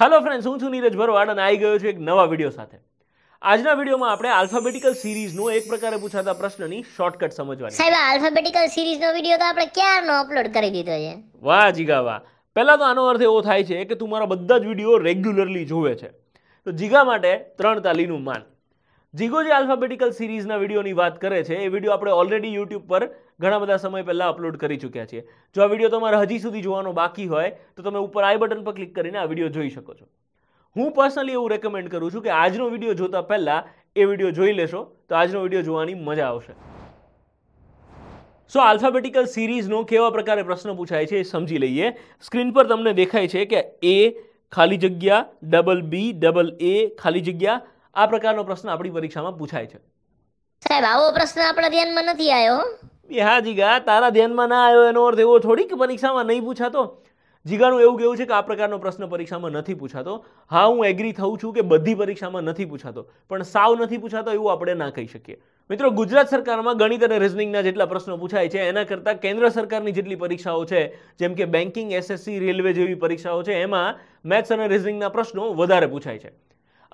hello friends હું છું નીરજ ભરવાડ અને આવી ગયો છું એક નવા વિડીયો સાથે આજના વિડીયોમાં આપણે આલ્ફાબેટિકલ સિરીઝનો એક પ્રકારે પૂછાતા પ્રશ્નની શોર્ટકટ સમજવાની સાહેબ આલ્ફાબેટિકલ સિરીઝનો વિડીયો તો આપણે ક્યારનો અપલોડ કરી દીધો છે વાહ જીગા વાહ પહેલાં તો આનો અર્થ એવો થાય છે કે તું મારા બધા જ વિડીયો રેગ્યુલરલી જોવે છે તો જીગા માટે ત્રણ તાલીનું માન જીગો જે આલ્ફાબેટિકલ સિરીઝના વિડીયોની વાત કરે છે એ વિડીયો આપણે ઓલરેડી યુટ્યુબ પર ઘણા બધા સમય પહેલાં અપલોડ કરી ચૂક્યા છીએ જો આ વિડીયો તમારે હજી સુધી જોવાનો બાકી હોય તો તમે ઉપર આઈ બટન પર ક્લિક કરીને આ વિડીયો જોઈ શકો છો હું પર્સનલી એવું રેકમેન્ડ કરું છું કે આજનો વિડીયો જોતા પહેલાં એ વિડીયો જોઈ લેશો તો આજનો વિડીયો જોવાની મજા આવશે સો આલ્ફાબેટિકલ સિરીઝનો કેવા પ્રકારે પ્રશ્ન પૂછાય છે એ સમજી લઈએ સ્ક્રીન પર તમને દેખાય છે કે એ ખાલી જગ્યા ડબલ બી ડબલ એ ખાલી જગ્યા આ પ્રકારનો પ્રશ્ન આપણી પરીક્ષામાં પૂછાય છે સાહેબ આવો પ્રશ્ન આપણા ધ્યાનમાં નથી આવ્યો એ હા જીગા તારા ધ્યાનમાં ના આવ્યો એનો અર્થ એવો થોડીક પરીક્ષામાં નહીં પૂછાતો જીગાનું એવું કેવું છે કે આ પ્રકારનો પ્રશ્ન પરીક્ષામાં નથી પૂછાતો હા હું એગ્રી થઉં છું કે બધી પરીક્ષામાં નથી પૂછાતો પણ સાવ નથી પૂછાતો એવું આપણે ના કહી શકીએ મિત્રો ગુજરાત સરકારમાં ગણિત અને રિઝનિંગના જેટલા પ્રશ્નો પૂછાય છે એના કરતાં કેન્દ્ર સરકારની જેટલી પરીક્ષાઓ છે જેમ કે બેન્કિંગ એસએસસી રેલવે જેવી પરીક્ષાઓ છે એમાં મેથ્સ અને રિઝનિંગના પ્રશ્નો વધારે પૂછાય છે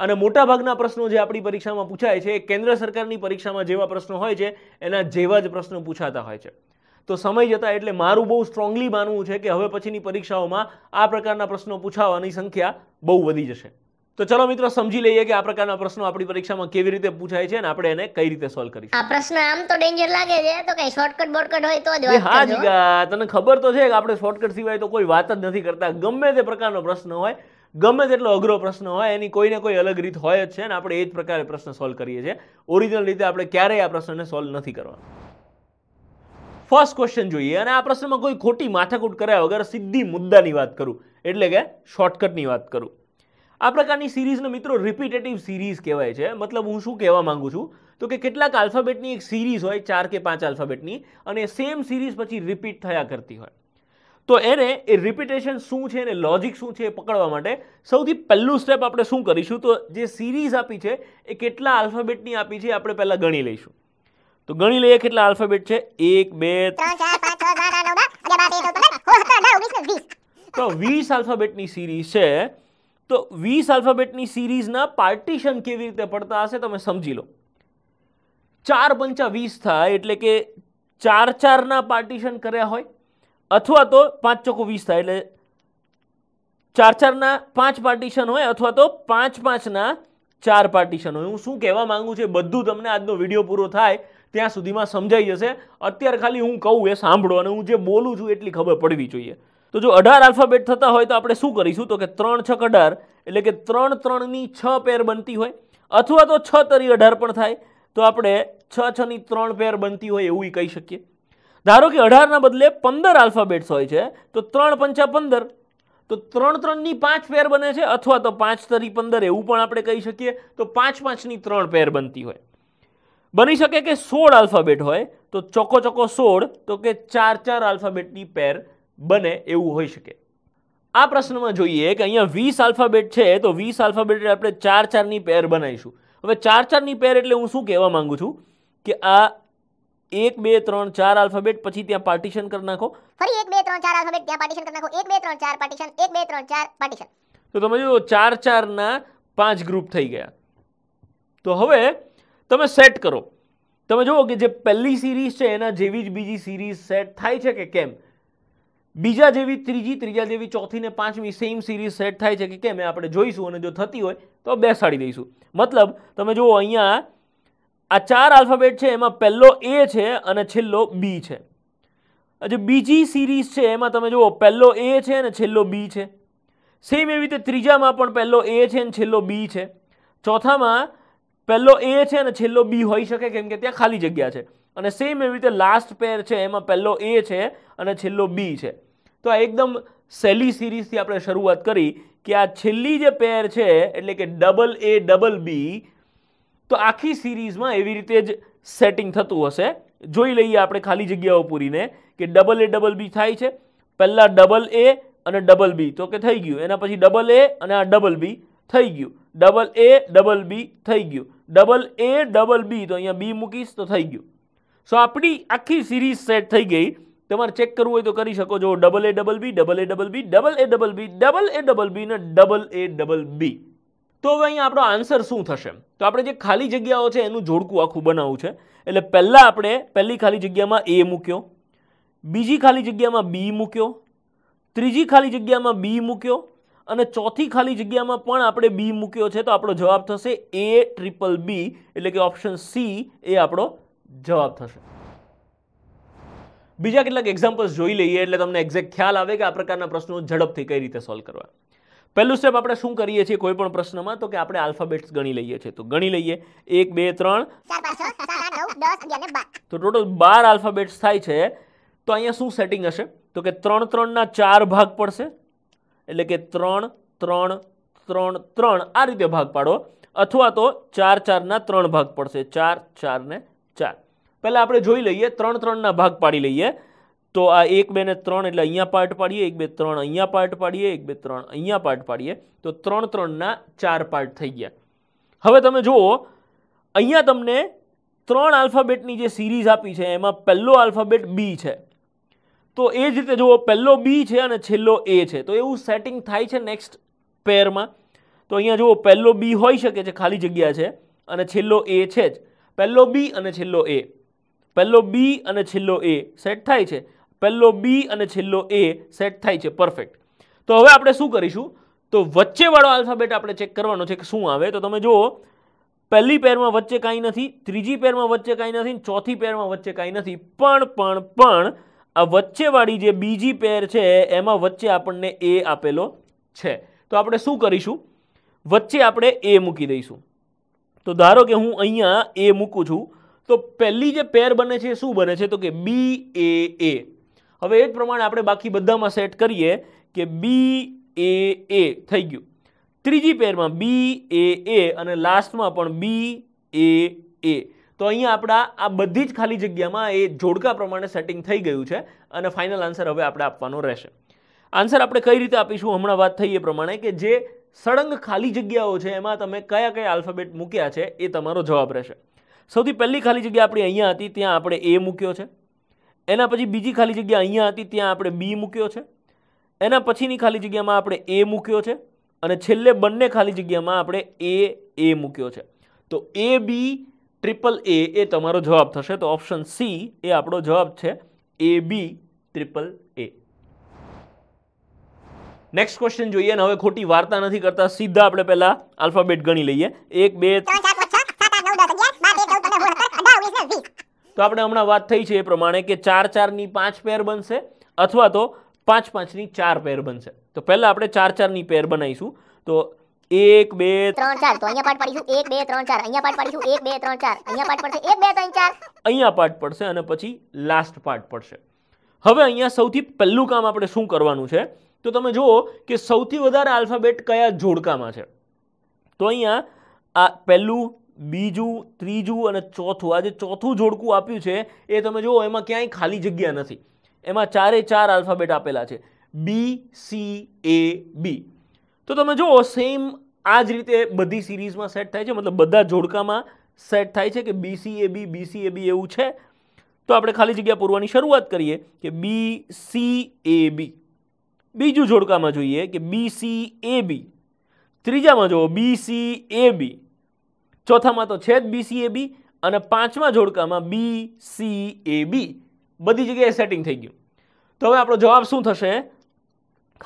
અને મોટાભાગના પ્રશ્નો જે આપણી પરીક્ષામાં પૂછાય છે કેન્દ્ર સરકારની પરીક્ષામાં જેવા પ્રશ્નો હોય છે એના જેવા જ પ્રશ્નો પૂછાતા હોય છે તો સમય જતાં એટલે મારું બહુ સ્ટ્રોંગલી માનવું છે કે હવે પછીની પરીક્ષાઓમાં આ પ્રકારના પ્રશ્નો પૂછાવાની સંખ્યા બહુ વધી જશે તો ચલો મિત્રો સમજી લઈએ કે આ પ્રકારના પ્રશ્નો આપણી પરીક્ષામાં કેવી રીતે પૂછાય છે અને આપણે એને કઈ રીતે સોલ્વ કરી આ પ્રશ્ન આમ તો ડેન્જર લાગે છે તો કઈ શોર્ટકટ બોર્ડકટ હોય તો જ હા જીગા તને ખબર તો છે કે આપણે શોર્ટકટ સિવાય તો કોઈ વાત જ નથી કરતા ગમે તે પ્રકારનો પ્રશ્ન હોય ગમે તેટલો અઘરો પ્રશ્ન હોય એની કોઈને કોઈ અલગ રીત હોય જ છે ને આપણે એ જ પ્રકારે પ્રશ્ન સોલ્વ કરીએ છીએ ઓરિજિનલ રીતે આપણે ક્યારેય આ પ્રશ્નને સોલ્વ નથી કરવાનો ફર્સ્ટ ક્વેશ્ચન જોઈએ અને આ પ્રશ્નમાં કોઈ ખોટી માથાકૂટ કર્યા વગર સીધી મુદ્દાની વાત કરું એટલે કે શોર્ટકટની વાત કરું આ પ્રકારની સિરીઝને મિત્રો રિપીટેટિવ સિરીઝ કહેવાય છે મતલબ હું શું કહેવા માંગુ છું તો કે કેટલાક આલ્ફાબેટની એક સિરીઝ હોય ચાર કે પાંચ આલ્ફાબેટની અને સેમ સિરીઝ પછી રિપીટ થયા કરતી હોય તો એને એ રિપીટેશન શું છે અને લોજિક શું છે એ પકડવા માટે સૌથી પહેલું સ્ટેપ આપણે શું કરીશું તો જે સિરીઝ આપી છે એ કેટલા આલ્ફાબેટની આપી છે આપણે પહેલાં ગણી લઈશું તો ગણી લઈએ કેટલા આલ્ફાબેટ છે એક બે તો વીસ આલ્ફાબેટની સિરીઝ છે તો વીસ આલ્ફાબેટની સિરીઝના પાર્ટીશન કેવી રીતે પડતા હશે તમે સમજી લો ચાર પંચા વીસ થાય એટલે કે ચાર ચારના પાર્ટીશન કર્યા હોય અથવા તો પાંચ ચોખ્ખું વીસ થાય એટલે ચાર ચારના પાંચ પાર્ટીશન હોય અથવા તો પાંચ પાંચના ચાર પાર્ટીશન હોય હું શું કહેવા માગું છું બધું તમને આજનો વિડીયો પૂરો થાય ત્યાં સુધીમાં સમજાઈ જશે અત્યારે ખાલી હું કહું એ સાંભળો અને હું જે બોલું છું એટલી ખબર પડવી જોઈએ તો જો અઢાર આલ્ફાબેટ થતા હોય તો આપણે શું કરીશું તો કે ત્રણ છક અઢાર એટલે કે ત્રણ ત્રણની છ પેર બનતી હોય અથવા તો છ તરી અઢાર પણ થાય તો આપણે છ છની ત્રણ પેર બનતી હોય એવું કહી શકીએ ધારો કે અઢારના બદલે પંદર આલ્ફાબેટ્સ હોય છે તો ત્રણ પંચા પંદર તો ત્રણ ત્રણની પાંચ પેર બને છે અથવા તો પાંચ તરી પંદર એવું પણ આપણે કહી શકીએ તો પાંચ પાંચની ત્રણ પેર બનતી હોય બની શકે કે સોળ આલ્ફાબેટ હોય તો ચોકો ચોકો સોળ તો કે ચાર ચાર આલ્ફાબેટની પેર બને એવું હોઈ શકે આ પ્રશ્નમાં જોઈએ કે અહીંયા વીસ આલ્ફાબેટ છે તો વીસ આલ્ફાબેટ આપણે ચાર ચારની પેર બનાવીશું હવે ચાર ચારની પેર એટલે હું શું કહેવા માગું છું કે આ એક બે ત્રણ ચાર આલ્ફાબેટ પછી ત્યાં પાર્ટીશન કરી નાખો ફરી એક બે ત્રણ ચાર આલ્ફાબેટ ત્યાં પાર્ટીશન કરી નાખો એક બે ત્રણ ચાર પાર્ટીશન એક બે ત્રણ ચાર પાર્ટીશન તો તમે જો ચાર ચારના પાંચ ગ્રુપ થઈ ગયા તો હવે તમે સેટ કરો તમે જુઓ કે જે પહેલી સિરીઝ છે એના જેવી જ બીજી સિરીઝ સેટ થાય છે કે કેમ બીજા જેવી ત્રીજી ત્રીજા જેવી ચોથી ને પાંચમી સેમ સિરીઝ સેટ થાય છે કે કેમ એ આપણે જોઈશું અને જો થતી હોય તો બેસાડી દઈશું મતલબ તમે જુઓ અહીંયા આ ચાર આલ્ફાબેટ છે એમાં પહેલો એ છે અને છેલ્લો બી છે જે બીજી સિરીઝ છે એમાં તમે જુઓ પહેલો એ છે અને છેલ્લો બી છે સેમ એવી રીતે ત્રીજામાં પણ પહેલો એ છે અને છેલ્લો બી છે ચોથામાં પહેલો એ છે અને છેલ્લો બી હોઈ શકે કેમ કે ત્યાં ખાલી જગ્યા છે અને સેમ એવી રીતે લાસ્ટ પેર છે એમાં પહેલો એ છે અને છેલ્લો બી છે તો આ એકદમ સહેલી સિરીઝથી આપણે શરૂઆત કરી કે આ છેલ્લી જે પેર છે એટલે કે ડબલ એ ડબલ બી તો આખી સિરીઝમાં એવી રીતે જ સેટિંગ થતું હશે જોઈ લઈએ આપણે ખાલી જગ્યાઓ પૂરીને કે ડબલ એ ડબલ બી થાય છે પહેલાં ડબલ એ અને ડબલ બી તો કે થઈ ગયું એના પછી ડબલ એ અને આ ડબલ બી થઈ ગયું ડબલ એ ડબલ બી થઈ ગયું ડબલ એ ડબલ બી તો અહીંયા બી મૂકીશ તો થઈ ગયું સો આપણી આખી સિરીઝ સેટ થઈ ગઈ તમારે ચેક કરવું હોય તો કરી શકો જો double A double B double A double B double A double B double A double B ને ડબલ એ ડબલ બી તો હવે અહીંયા આપણો આન્સર શું થશે તો આપણે જે ખાલી જગ્યાઓ છે એનું જોડકું આખું બનાવવું છે એટલે પહેલાં આપણે પહેલી ખાલી જગ્યામાં એ મૂક્યો બીજી ખાલી જગ્યામાં બી મૂક્યો ત્રીજી ખાલી જગ્યામાં બી મૂક્યો અને ચોથી ખાલી જગ્યામાં પણ આપણે બી મૂક્યો છે તો આપણો જવાબ થશે એ ટ્રિપલ બી એટલે કે ઓપ્શન સી એ આપણો જવાબ થશે બીજા કેટલાક એક્ઝામ્પલ્સ જોઈ લઈએ એટલે તમને એક્ઝેક્ટ ખ્યાલ આવે કે આ પ્રકારના પ્રશ્નો ઝડપથી કઈ રીતે સોલ્વ કરવા પહેલું સ્ટેપ આપણે શું કરીએ છીએ કોઈ પણ પ્રશ્નમાં તો કે આપણે આલ્ફાબેટ્સ ગણી લઈએ છીએ તો ગણી લઈએ એક બે ત્રણ તો ટોટલ બાર આલ્ફાબેટ્સ થાય છે તો અહીંયા શું સેટિંગ હશે તો કે ત્રણ ત્રણના ચાર ભાગ પડશે એટલે કે ત્રણ ત્રણ ત્રણ ત્રણ આ રીતે ભાગ પાડો અથવા તો ચાર ચારના ત્રણ ભાગ પડશે ચાર ચાર ને ચાર પહેલાં આપણે જોઈ લઈએ ત્રણ ત્રણના ભાગ પાડી લઈએ તો આ એક બે ને ત્રણ એટલે અહીંયા પાર્ટ પાડીએ એક બે ત્રણ અહીંયા પાર્ટ પાડીએ એક બે ત્રણ અહીંયા પાર્ટ પાડીએ તો ત્રણ ત્રણના ચાર પાર્ટ થઈ ગયા હવે તમે જુઓ અહીંયા તમને ત્રણ આલ્ફાબેટની જે સિરીઝ આપી છે એમાં પહેલો આલ્ફાબેટ બી છે તો એ જ રીતે જુઓ પહેલો બી છે અને છેલ્લો એ છે તો એવું સેટિંગ થાય છે નેક્સ્ટ પેરમાં તો અહીંયા જુઓ પહેલો બી હોઈ શકે છે ખાલી જગ્યા છે અને છેલ્લો એ છે જ પહેલો બી અને છેલ્લો એ પહેલો બી અને છેલ્લો એ સેટ થાય છે પહેલો બી અને છેલ્લો એ સેટ થાય છે પરફેક્ટ તો હવે આપણે શું કરીશું તો વચ્ચેવાળો આલ્ફાબેટ આપણે ચેક કરવાનો છે કે શું આવે તો તમે જુઓ પહેલી પેરમાં વચ્ચે કાંઈ નથી ત્રીજી પેરમાં વચ્ચે કાંઈ નથી ચોથી પેરમાં વચ્ચે કાંઈ નથી પણ પણ પણ આ વચ્ચેવાળી જે બીજી પેર છે એમાં વચ્ચે આપણને એ આપેલો છે તો આપણે શું કરીશું વચ્ચે આપણે એ મૂકી દઈશું તો ધારો કે હું અહીંયા એ મૂકું છું તો પહેલી જે પેર બને છે શું બને છે તો કે બી એ એ હવે એ જ પ્રમાણે આપણે બાકી બધામાં સેટ કરીએ કે બી એ એ થઈ ગયું ત્રીજી પેરમાં બી એ એ અને લાસ્ટમાં પણ બી એ એ તો અહીંયા આપણા આ બધી જ ખાલી જગ્યામાં એ જોડકા પ્રમાણે સેટિંગ થઈ ગયું છે અને ફાઇનલ આન્સર હવે આપણે આપવાનો રહેશે આન્સર આપણે કઈ રીતે આપીશું હમણાં વાત થઈ એ પ્રમાણે કે જે સળંગ ખાલી જગ્યાઓ છે એમાં તમે કયા કયા આલ્ફાબેટ મૂક્યા છે એ તમારો જવાબ રહેશે સૌથી પહેલી ખાલી જગ્યા આપણી અહીંયા હતી ત્યાં આપણે એ મૂક્યો છે એના પછી બીજી ખાલી જગ્યા અહીંયા હતી ત્યાં આપણે બી મૂક્યો છે એના પછીની ખાલી જગ્યામાં આપણે એ મૂક્યો છે અને છેલ્લે બંને ખાલી જગ્યામાં આપણે એ એ મૂક્યો છે તો એ બી ટ્રિપલ એ એ તમારો જવાબ થશે તો ઓપ્શન સી એ આપણો જવાબ છે A B triple A next question જોઈએ ને હવે ખોટી વાર્તા નથી કરતા સીધા આપણે પહેલાં આલ્ફાબેટ ગણી લઈએ એક બે તો આપણે હમણાં વાત થઈ છે એ પ્રમાણે કે ચાર ચારની પાંચ પેર બનશે અથવા તો પાંચ પાંચની ચાર પેર બનશે તો પહેલાં આપણે ચાર ચારની પેર બનાવીશું તો એક બે ત્રણ ચાર તો અહીંયા પાઠ પાડીશું એક બે ત્રણ ચાર અહીંયા પાઠ પાડીશું એક બે ત્રણ ચાર અહીંયા પાઠ પડશે એક બે ત્રણ ચાર અહીંયા પાઠ પડશે અને પછી લાસ્ટ પાઠ પડશે હવે અહીંયા સૌથી પહેલું કામ આપણે શું કરવાનું છે તો તમે જુઓ કે સૌથી વધારે આલ્ફાબેટ કયા જોડકામાં છે તો અહીંયા આ પહેલું બીજું ત્રીજું અને ચોથું આ જે ચોથું જોડકું આપ્યું છે એ તમે જુઓ એમાં ક્યાંય ખાલી જગ્યા નથી એમાં ચારે ચાર આલ્ફાબેટ આપેલા છે બી સી એ બી તો તમે જુઓ સેમ આ જ રીતે બધી સિરીઝમાં સેટ થાય છે મતલબ બધા જોડકામાં સેટ થાય છે કે B C A B B C A બી એવું છે તો આપણે ખાલી જગ્યા પૂરવાની શરૂઆત કરીએ કે બી સી એ બી બીજું જોડકામાં જોઈએ કે બી સી એ બી ત્રીજામાં જુઓ બી સી એ બી ચોથામાં તો છે જ બીસીએબી અને પાંચમા જોડકામાં બી સી એ બી બધી જગ્યાએ સેટિંગ થઈ ગયું તો હવે આપણો જવાબ શું થશે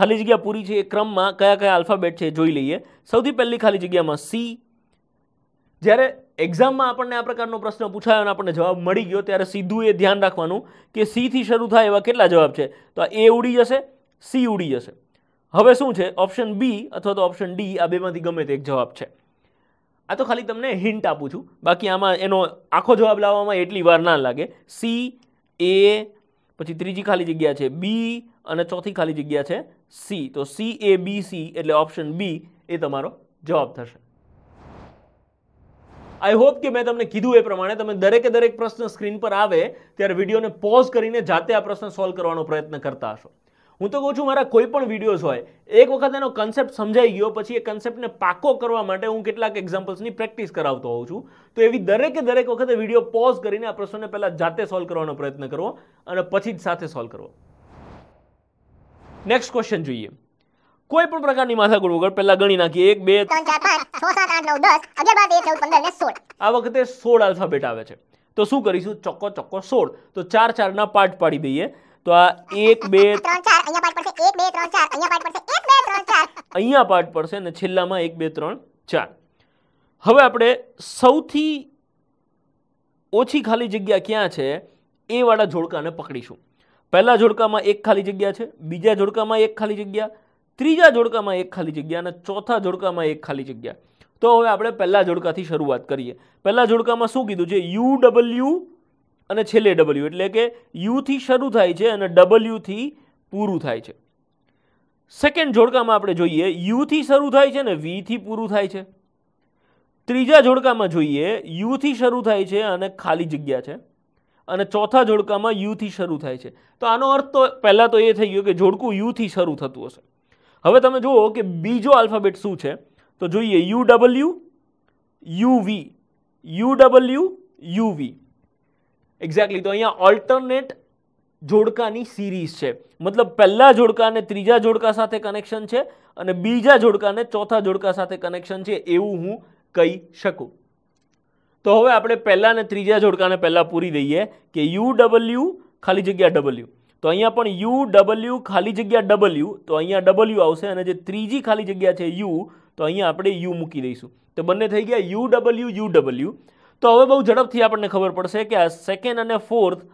ખાલી જગ્યા પૂરી છે એ ક્રમમાં કયા કયા આલ્ફાબેટ છે જોઈ લઈએ સૌથી પહેલી ખાલી જગ્યામાં સી જ્યારે એક્ઝામમાં આપણને આ પ્રકારનો પ્રશ્ન પૂછાયો અને આપણને જવાબ મળી ગયો ત્યારે સીધું એ ધ્યાન રાખવાનું કે સીથી શરૂ થાય એવા કેટલા જવાબ છે તો એ ઉડી જશે સી ઉડી જશે હવે શું છે ઓપ્શન બી અથવા તો ઓપ્શન ડી આ બેમાંથી ગમે તે એક જવાબ છે આ તો ખાલી તમને હિન્ટ આપું છું બાકી આમાં એનો આખો જવાબ લાવવામાં એટલી વાર ના લાગે સી એ પછી ત્રીજી ખાલી જગ્યા છે બી અને ચોથી ખાલી જગ્યા છે સી તો સી એ બી સી એટલે ઓપ્શન બી એ તમારો જવાબ થશે આઈ હોપ કે મેં તમને કીધું એ પ્રમાણે તમે દરેકે દરેક પ્રશ્ન સ્ક્રીન પર આવે ત્યારે વિડીયોને પોઝ કરીને જાતે આ પ્રશ્ન સોલ્વ કરવાનો પ્રયત્ન કરતા હશો હું તો કહું છું મારા કોઈ પણ વિડીયોઝ હોય એક વખત એનો કન્સેપ્ટ સમજાઈ ગયો પછી એ કન્સેપ્ટને પાકો કરવા માટે હું કેટલાક એક્ઝામ્પલ્સની પ્રેક્ટિસ કરાવતો હોઉં છું તો એવી દરેકે દરેક વખતે વિડીયો પોઝ કરીને આ પ્રશ્નને પહેલાં જાતે સોલ્વ કરવાનો પ્રયત્ન કરો અને પછી જ સાથે સોલ્વ કરવો નેક્સ્ટ ક્વેશ્ચન જોઈએ કોઈ પણ પ્રકારની માથાકૂટ વગર પહેલા ગણી નાખીએ એક બે આ વખતે સોળ આલ્ફાબેટ આવે છે તો શું કરીશું ચોક્કો ચોક્કો સોળ તો ચાર ચારના પાર્ટ પાડી દઈએ તો આ એક બે અહીંયા પાર્ટ પડશે અને છેલ્લામાં એક બે ત્રણ ચાર હવે આપણે સૌથી ઓછી ખાલી જગ્યા ક્યાં છે એ વાળા જોડકાને પકડીશું પહેલા જોડકામાં એક ખાલી જગ્યા છે બીજા જોડકામાં એક ખાલી જગ્યા ત્રીજા જોડકામાં એક ખાલી જગ્યા અને ચોથા જોડકામાં એક ખાલી જગ્યા તો હવે આપણે પહેલા જોડકાથી શરૂઆત કરીએ પહેલા જોડકામાં શું કીધું છે યુ ડબલ્યુ અને છેલ્લે ડબલ્યુ એટલે કે યુથી શરૂ થાય છે અને ડબલ્યુથી પૂરું થાય છે સેકન્ડ જોડકામાં આપણે જોઈએ યુથી શરૂ થાય છે અને વીથી પૂરું થાય છે ત્રીજા જોડકામાં જોઈએ યુથી શરૂ થાય છે અને ખાલી જગ્યા છે અને ચોથા જોડકામાં યુથી શરૂ થાય છે તો આનો અર્થ તો પહેલાં તો એ થઈ ગયો કે જોડકું યુથી શરૂ થતું હશે હવે તમે જુઓ કે બીજો આલ્ફાબેટ શું છે તો જોઈએ U W U V U W U V exactly તો અહીંયા ઓલ્ટરનેટ જોડકાની સિરીઝ છે મતલબ પહેલા જોડકાને ત્રીજા જોડકા સાથે કનેક્શન છે અને બીજા જોડકાને ચોથા જોડકા સાથે કનેક્શન છે એવું હું કહી શકું તો હવે આપણે પહેલા અને ત્રીજા જોડકાને પહેલાં પૂરી દઈએ કે યુ ડબલ્યુ ખાલી જગ્યા ડબલ્યુ તો અહીંયા પણ યુ ડબલ્યુ ખાલી જગ્યા ડબલ્યુ તો અહીંયા ડબલ્યુ આવશે અને જે ત્રીજી ખાલી જગ્યા છે યુ તો અહીંયા આપણે યુ મૂકી દઈશું તો બંને થઈ ગયા યુ ડબલ્યુ યુ ડબલ્યુ તો હવે બહુ ઝડપથી આપણને ખબર પડશે કે આ સેકન્ડ અને ફોર્થ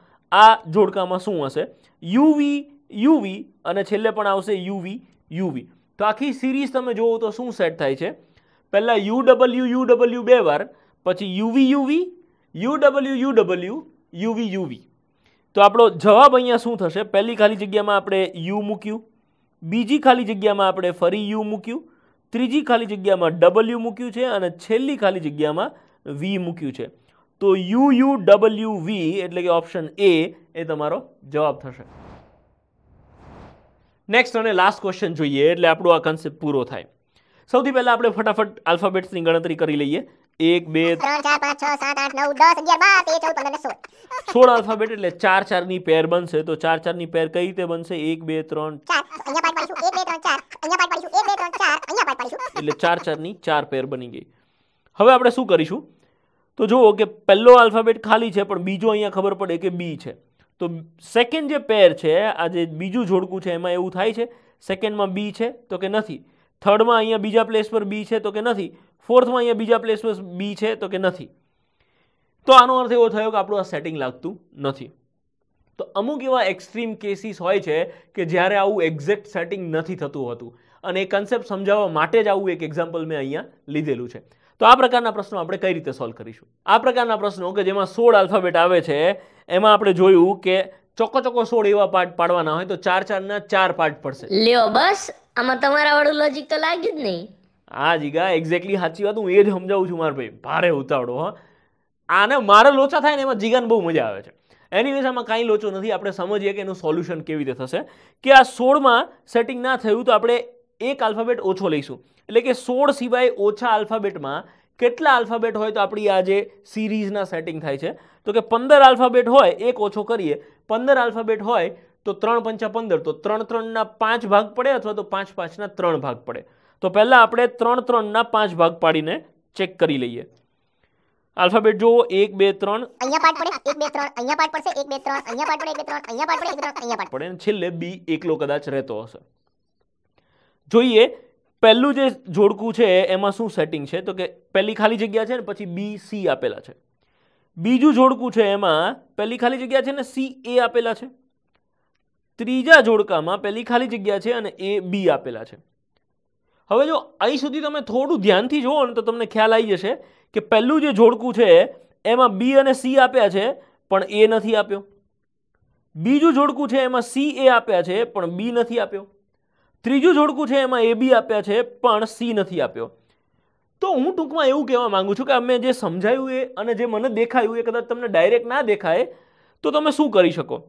આ જોડકામાં શું હશે યુવી યુવી અને છેલ્લે પણ આવશે યુવી યુવી તો આખી સિરીઝ તમે જુઓ તો શું સેટ થાય છે પહેલાં યુ ડબલ્યુ યુ ડબલ્યુ બે વાર પછી U V U V U W U W U V U V તો આપણો જવાબ અહીંયા શું થશે પહેલી ખાલી જગ્યામાં આપણે યુ મૂક્યું બીજી ખાલી જગ્યામાં આપણે ફરી યુ મૂક્યું ત્રીજી ખાલી જગ્યામાં ડબલ્યુ મૂક્યું છે અને છેલ્લી ખાલી જગ્યામાં વી મૂક્યું છે તો યુ ડબલ્યુ વી એટલે કે ઓપ્શન એ એ તમારો જવાબ થશે નેક્સ્ટ અને લાસ્ટ ક્વેશ્ચન જોઈએ એટલે આપણો આ કન્સેપ્ટ પૂરો થાય સૌથી પહેલાં આપણે ફટાફટ આલ્ફાબેટ્સની ગણતરી કરી લઈએ એક બે સોળ આલ્ફાબેટ એટલે ચાર ચાર ની પેર બનશે તો ચાર ચાર ની પેર કઈ રીતે બનશે એક બે ત્રણ એટલે ચાર ની ચાર પેર બની ગઈ હવે આપણે શું કરીશું તો જુઓ કે પહેલો આલ્ફાબેટ ખાલી છે પણ બીજો અહીંયા ખબર પડે કે બી છે તો સેકન્ડ જે પેર છે આ જે બીજું જોડકું છે એમાં એવું થાય છે સેકન્ડમાં બી છે તો કે નથી થર્ડમાં અહીંયા બીજા પ્લેસ પર બી છે તો કે નથી ફોર્થમાં અહીંયા બીજા પ્લેસ પર બી છે તો કે નથી તો આનો અર્થ એવો થયો કે આપણું આ સેટિંગ લાગતું નથી તો અમુક એવા એક્સ્ટ્રીમ કેસીસ હોય છે કે જ્યારે આવું એક્ઝેક્ટ સેટિંગ નથી થતું હોતું અને એ કન્સેપ્ટ સમજાવવા માટે જ આવું એક એક્ઝામ્પલ મેં અહીંયા લીધેલું છે તો આ પ્રકારના પ્રશ્નો આપણે કઈ રીતે સોલ્વ કરીશું આ પ્રકારના પ્રશ્નો કે જેમાં સોળ આલ્ફાબેટ આવે છે એમાં આપણે જોયું કે ચોક્કો ચોક્કો સોળ એવા પાર્ટ પાડવાના હોય તો ચાર ચારના ચાર પાર્ટ પડશે લ્યો બસ આમાં તમારા વાળું લોજિક તો લાગ્યું જ નહીં હા જીગા એક્ઝેક્ટલી સાચી વાત હું એ જ સમજાવું છું મારા ભાઈ ભારે ઉતાવળો હા આને મારા લોચા થાય ને એમાં જીગાને બહુ મજા આવે છે એનીવેઝ આમાં કાંઈ લોચો નથી આપણે સમજીએ કે એનું સોલ્યુશન કેવી રીતે થશે કે આ સોળમાં સેટિંગ ના થયું તો આપણે એક આલ્ફાબેટ ઓછો લઈશું એટલે કે સોળ સિવાય ઓછા આલ્ફાબેટમાં કેટલા આલ્ફાબેટ હોય તો આપણી આ જે સિરીઝના સેટિંગ થાય છે તો કે પંદર આલ્ફાબેટ હોય એક ઓછો કરીએ પંદર આલ્ફાબેટ હોય તો ત્રણ પંચા પંદર તો ત્રણ ત્રણના પાંચ ભાગ પડે અથવા તો પાંચ પાંચના ત્રણ ભાગ પડે તો પહેલાં આપણે ત્રણ ત્રણના પાંચ ભાગ પાડીને ચેક કરી લઈએ આલ્ફાબેટ જુઓ એક બે ત્રણ અહીંયા પડે છેલ્લે બી એકલો કદાચ રહેતો હશે જોઈએ પહેલું જે જોડકું છે એમાં શું સેટિંગ છે તો કે પહેલી ખાલી જગ્યા છે ને પછી બી સી આપેલા છે બીજું જોડકું છે એમાં પહેલી ખાલી જગ્યા છે ને સી એ આપેલા છે ત્રીજા જોડકામાં પહેલી ખાલી જગ્યા છે અને એ બી આપેલા છે હવે જો અહીં સુધી તમે થોડું ધ્યાનથી જુઓ ને તો તમને ખ્યાલ આવી જશે કે પહેલું જે જોડકું છે એમાં બી અને સી આપ્યા છે પણ એ નથી આપ્યો બીજું જોડકું છે એમાં સી એ આપ્યા છે પણ બી નથી આપ્યો ત્રીજું જોડકું છે એમાં એ બી આપ્યા છે પણ સી નથી આપ્યો તો હું ટૂંકમાં એવું કહેવા માગું છું કે અમે જે સમજાયું એ અને જે મને દેખાયું એ કદાચ તમને ડાયરેક્ટ ના દેખાય તો તમે શું કરી શકો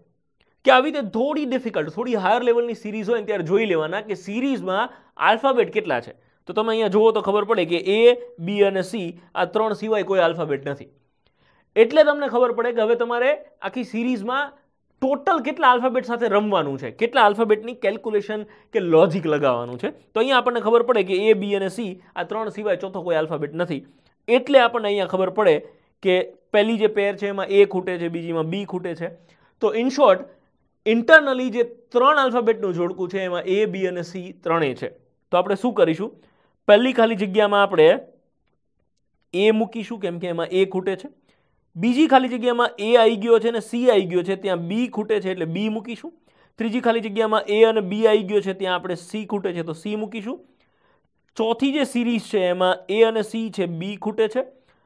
કે આવી રીતે થોડી ડિફિકલ્ટ થોડી હાયર લેવલની સિરીઝ હોય ત્યારે જોઈ લેવાના કે સિરીઝમાં આલ્ફાબેટ કેટલા છે તો તમે અહીંયા જુઓ તો ખબર પડે કે એ બી અને સી આ ત્રણ સિવાય કોઈ આલ્ફાબેટ નથી એટલે તમને ખબર પડે કે હવે તમારે આખી સિરીઝમાં ટોટલ કેટલા આલ્ફાબેટ સાથે રમવાનું છે કેટલા આલ્ફાબેટની કેલ્ક્યુલેશન કે લોજિક લગાવવાનું છે તો અહીંયા આપણને ખબર પડે કે એ બી અને સી આ ત્રણ સિવાય ચોથો કોઈ આલ્ફાબેટ નથી એટલે આપણને અહીંયા ખબર પડે કે પહેલી જે પેર છે એમાં એ ખૂટે છે બીજીમાં બી ખૂટે છે તો ઇન શોર્ટ ઇન્ટરનલી જે ત્રણ આલ્ફાબેટનું જોડકું છે એમાં એ બી અને સી ત્રણેય છે તો આપણે શું કરીશું પહેલી ખાલી જગ્યામાં આપણે એ મૂકીશું કેમ કે એમાં એ ખૂટે છે બીજી ખાલી જગ્યામાં એ આવી ગયો છે ને સી આવી ગયો છે ત્યાં બી ખૂટે છે એટલે બી મૂકીશું ત્રીજી ખાલી જગ્યામાં એ અને બી આવી ગયો છે ત્યાં આપણે સી ખૂટે છે તો સી મૂકીશું ચોથી જે સિરીઝ છે એમાં એ અને સી છે બી ખૂટે છે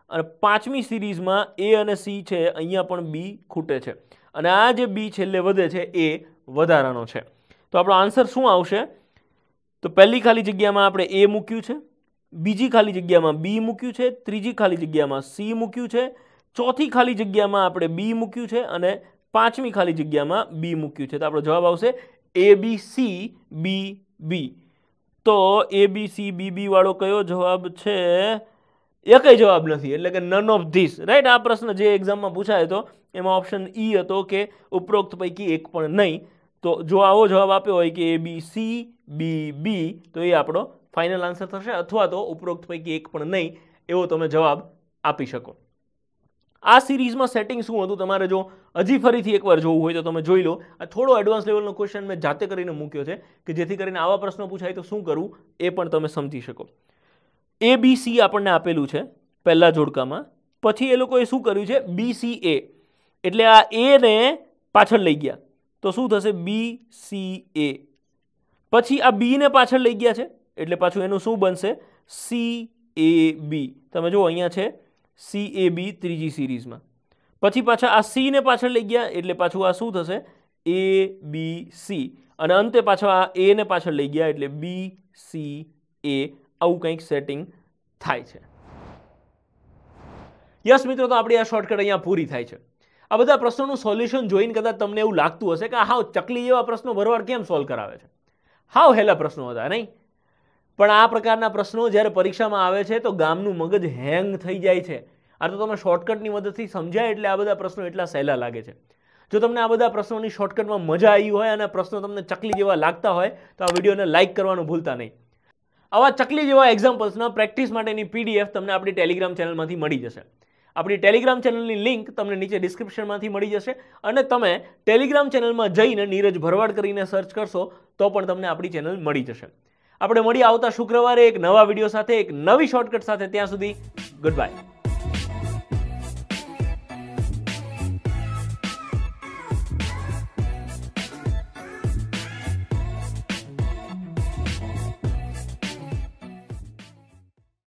અને પાંચમી સિરીઝમાં એ અને સી છે અહીંયા પણ બી ખૂટે છે અને આ જે બી છેલ્લે વધે છે એ વધારાનો છે તો આપણો આન્સર શું આવશે તો પહેલી ખાલી જગ્યામાં આપણે એ મૂક્યું છે બીજી ખાલી જગ્યામાં બી મૂક્યું છે ત્રીજી ખાલી જગ્યામાં સી મૂક્યું છે ચોથી ખાલી જગ્યામાં આપણે બી મૂક્યું છે અને પાંચમી ખાલી જગ્યામાં બી મૂક્યું છે તો આપણો જવાબ આવશે એ બી સી બી બી તો એ બી સી બી બી વાળો કયો જવાબ છે એકય જવાબ નથી એટલે કે નન ઓફ ધીસ રાઈટ આ પ્રશ્ન જે એક્ઝામમાં પૂછાયો હતો એમાં ઓપ્શન ઈ e હતો કે ઉપરોક્ત પૈકી એક પણ નહીં તો જો આવો જવાબ આપ્યો હોય કે એ બી સી બી બી તો એ આપણો ફાઇનલ આન્સર થશે અથવા તો ઉપરોક્ત પૈકી એક પણ નહીં એવો તમે જવાબ આપી શકો આ સિરીઝમાં સેટિંગ શું હતું તમારે જો હજી ફરીથી એકવાર જોવું હોય તો તમે જોઈ લો આ થોડો એડવાન્સ લેવલનો ક્વેશ્ચન મેં જાતે કરીને મૂક્યો છે કે જેથી કરીને આવા પ્રશ્નો પૂછાય તો શું કરવું એ પણ તમે સમજી શકો એ બી સી આપણને આપેલું છે પહેલાં જોડકામાં પછી એ લોકોએ શું કર્યું છે બી સી એ એટલે આ એને પાછળ લઈ ગયા તો શું થશે બી સી એ પછી આ બીને પાછળ લઈ ગયા છે એટલે પાછું એનું શું બનશે સી એ બી તમે જુઓ અહીંયા છે સી એ બી ત્રીજી સિરીઝમાં પછી પાછા આ સીને પાછળ લઈ ગયા એટલે પાછું આ શું થશે એ બી સી અને અંતે પાછા આ એને પાછળ લઈ ગયા એટલે બી સી એ આવું કંઈક સેટિંગ થાય છે યસ મિત્રો તો આપણી આ શોર્ટકટ અહીંયા પૂરી થાય છે આ બધા પ્રશ્નોનું સોલ્યુશન જોઈને કદાચ તમને એવું લાગતું હશે કે હાવ ચકલી એવા પ્રશ્નો ભરવાડ કેમ સોલ્વ કરાવે છે હાવ હેલા પ્રશ્નો હતા નહીં પણ આ પ્રકારના પ્રશ્નો જ્યારે પરીક્ષામાં આવે છે તો ગામનું મગજ હેંગ થઈ જાય છે આ તો તમે શોર્ટકટની મદદથી સમજાય એટલે આ બધા પ્રશ્નો એટલા સહેલા લાગે છે જો તમને આ બધા પ્રશ્નોની શોર્ટકટમાં મજા આવી હોય અને પ્રશ્નો તમને ચકલી જેવા લાગતા હોય તો આ વિડીયોને લાઇક કરવાનું ભૂલતા નહીં આવા ચકલી જેવા એક્ઝામ્પલ્સના પ્રેક્ટિસ માટેની પીડીએફ તમને આપણી ટેલિગ્રામ ચેનલમાંથી મળી જશે આપણી ટેલિગ્રામ ચેનલની લિંક તમને નીચે ડિસ્ક્રિપ્શનમાંથી મળી જશે અને તમે ટેલિગ્રામ ચેનલમાં જઈને નીરજ ભરવાડ કરીને સર્ચ કરશો તો પણ તમને આપણી ચેનલ મળી જશે આપણે મળી આવતા શુક્રવારે એક નવા વિડીયો સાથે એક નવી શોર્ટકટ સાથે ત્યાં સુધી ગુડ બાય